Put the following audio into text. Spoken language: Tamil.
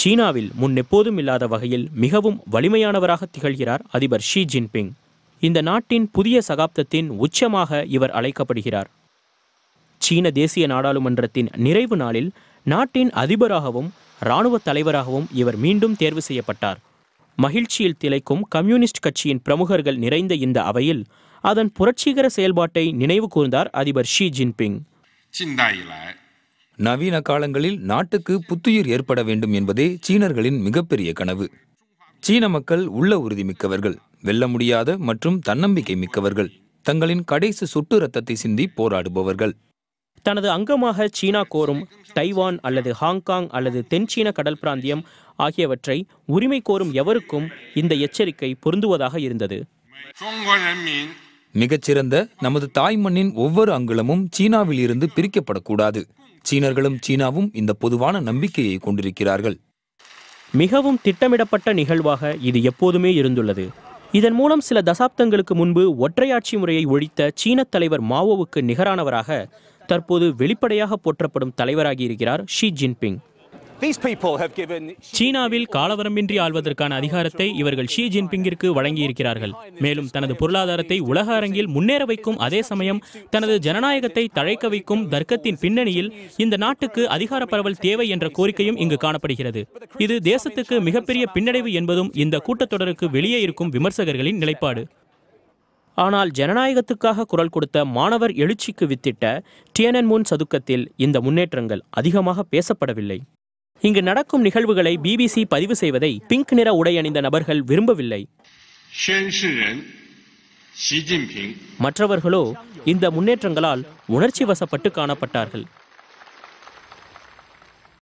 சீனாவில் எப்போதும் இல்லாத வகையில் மிகவும் வலிமையானவராக திகழ்கிறார் அதிபர் ஷி ஜின்பிங் இந்த நாட்டின் புதிய சகாப்தத்தின் உச்சமாக இவர் அழைக்கப்படுகிறார் சீன தேசிய நாடாளுமன்றத்தின் நிறைவு நாளில் நாட்டின் அதிபராகவும் இராணுவ தலைவராகவும் இவர் மீண்டும் தேர்வு செய்யப்பட்டார் மகிழ்ச்சியில் திளைக்கும் கம்யூனிஸ்ட் கட்சியின் பிரமுகர்கள் நிறைந்த இந்த அவையில் அதன் புரட்சிகர செயல்பாட்டை நினைவு கூர்ந்தார் அதிபர் ஷி ஜின்பிங் நவீன காலங்களில் நாட்டுக்கு புத்துயிர் ஏற்பட வேண்டும் என்பதே சீனர்களின் மிகப்பெரிய கனவு சீன மக்கள் உள்ள உறுதி மிக்கவர்கள் வெல்ல முடியாத மற்றும் தன்னம்பிக்கை மிக்கவர்கள் தங்களின் கடைசி சுட்டு ரத்தத்தை சிந்தி போராடுபவர்கள் தனது அங்கமாக சீனா கோரும் தைவான் அல்லது ஹாங்காங் அல்லது தென்சீன கடல் பிராந்தியம் ஆகியவற்றை உரிமை கோரும் எவருக்கும் இந்த எச்சரிக்கை பொருந்துவதாக இருந்தது மிகச்சிறந்த நமது தாய்மண்ணின் ஒவ்வொரு அங்குலமும் சீனாவில் இருந்து பிரிக்கப்படக்கூடாது சீனர்களும் சீனாவும் இந்த பொதுவான நம்பிக்கையை கொண்டிருக்கிறார்கள் மிகவும் திட்டமிடப்பட்ட நிகழ்வாக இது எப்போதுமே இருந்துள்ளது இதன் மூலம் சில தசாப்தங்களுக்கு முன்பு ஒற்றையாட்சி முறையை ஒழித்த சீன தலைவர் மாவோவுக்கு நிகரானவராக தற்போது வெளிப்படையாக போற்றப்படும் தலைவராகியிருக்கிறார் ஷி ஜின்பிங் சீனாவில் காலவரம்பின்றி ஆள்வதற்கான அதிகாரத்தை இவர்கள் ஷி ஜின்பிங்கிற்கு வழங்கியிருக்கிறார்கள் மேலும் தனது பொருளாதாரத்தை உலக அரங்கில் முன்னேற வைக்கும் அதே சமயம் தனது ஜனநாயகத்தை தழைக்க வைக்கும் தர்க்கத்தின் பின்னணியில் இந்த நாட்டுக்கு அதிகார பரவல் தேவை என்ற கோரிக்கையும் இங்கு காணப்படுகிறது இது தேசத்துக்கு மிகப்பெரிய பின்னடைவு என்பதும் இந்த கூட்டத்தொடருக்கு வெளியே இருக்கும் விமர்சகர்களின் நிலைப்பாடு ஆனால் ஜனநாயகத்துக்காக குரல் கொடுத்த மாணவர் எழுச்சிக்கு வித்திட்ட முன் சதுக்கத்தில் இந்த முன்னேற்றங்கள் அதிகமாக பேசப்படவில்லை இங்கு நடக்கும் நிகழ்வுகளை பிபிசி பதிவு செய்வதை பிங்க் நிற உடை அணிந்த நபர்கள் விரும்பவில்லை மற்றவர்களோ இந்த முன்னேற்றங்களால் உணர்ச்சி வசப்பட்டு காணப்பட்டார்கள்